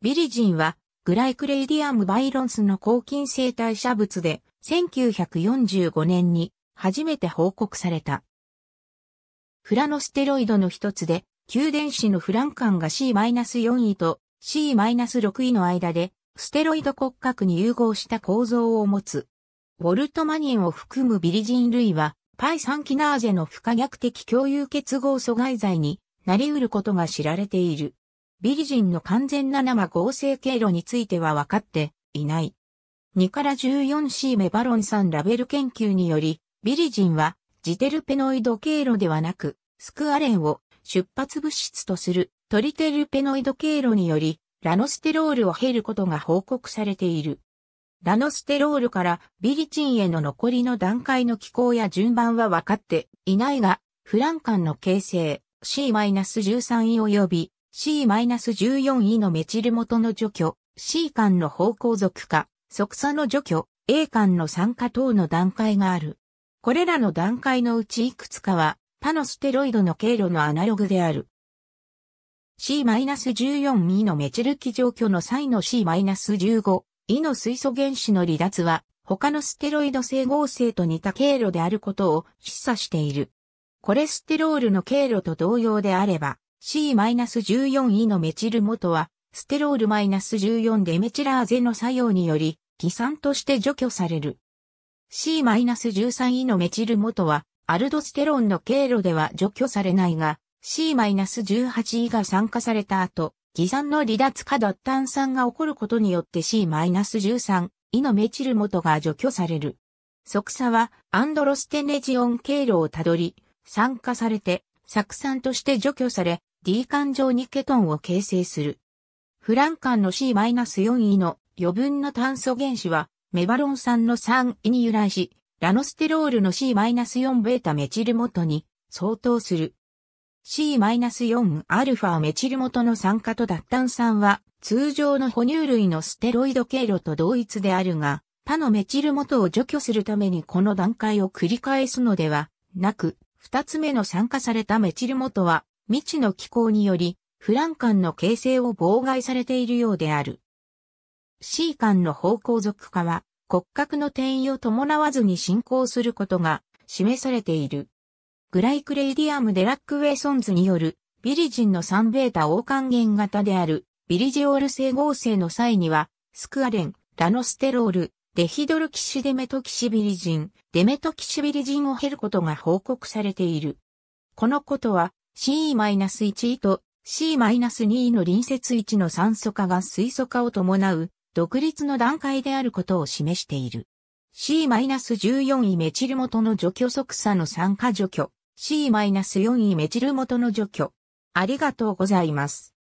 ビリジンは、グライクレイディアムバイロンスの抗菌性代謝物で、1945年に初めて報告された。フラノステロイドの一つで、給電子のフランカンが C-4 位と C-6 位の間で、ステロイド骨格に融合した構造を持つ。ウォルトマニンを含むビリジン類は、パイ酸キナーゼの不可逆的共有結合阻害剤になり得ることが知られている。ビリジンの完全な生合成経路については分かっていない。2から 14C メバロン酸ラベル研究により、ビリジンはジテルペノイド経路ではなく、スクアレンを出発物質とするトリテルペノイド経路により、ラノステロールを経ることが報告されている。ラノステロールからビリチンへの残りの段階の機構や順番は分かっていないが、フランカンの形成 C-13 及び C-14 e のメチル元の除去、C 間の方向属化、即差の除去、A 間の酸化等の段階がある。これらの段階のうちいくつかは、他のステロイドの経路のアナログである。C-14E のメチル基状去の際の C-15 e の水素原子の離脱は、他のステロイド整合性と似た経路であることを示唆している。コレステロールの経路と同様であれば、C-14 位のメチル元は、ステロール -14 デメチラーゼの作用により、偽酸として除去される。C-13 位のメチル元は、アルドステロンの経路では除去されないが、C-18 位が酸化された後、偽酸の離脱化脱炭酸が起こることによって C-13 位のメチル元が除去される。即差はアンドロステネジオン経路をたどり、酸化されて酢酸として除去され、D 環状にケトンを形成する。フランカンの C-4 位の余分な炭素原子は、メバロン酸の3位に由来し、ラノステロールの C-4 β メチル元に相当する。C-4 α メチル元の酸化と脱炭酸は通常の哺乳類のステロイド経路と同一であるが、他のメチル元を除去するためにこの段階を繰り返すのではなく、二つ目の酸化されたメチル元は、未知の気候により、フラン間の形成を妨害されているようである。C 間の方向属化は、骨格の転移を伴わずに進行することが示されている。グライクレイディアム・デラックウェイソンズによるビリジンの 3β 王還元型であるビリジオール性合成の際にはスクアレン、ラノステロール、デヒドルキシデメトキシビリジン、デメトキシビリジンを減ることが報告されている。このことは C-1 と C-2 の隣接位置の酸素化が水素化を伴う独立の段階であることを示している。C-14 位メチル元の除去即差の酸化除去、C-4 位メチル元の除去。ありがとうございます。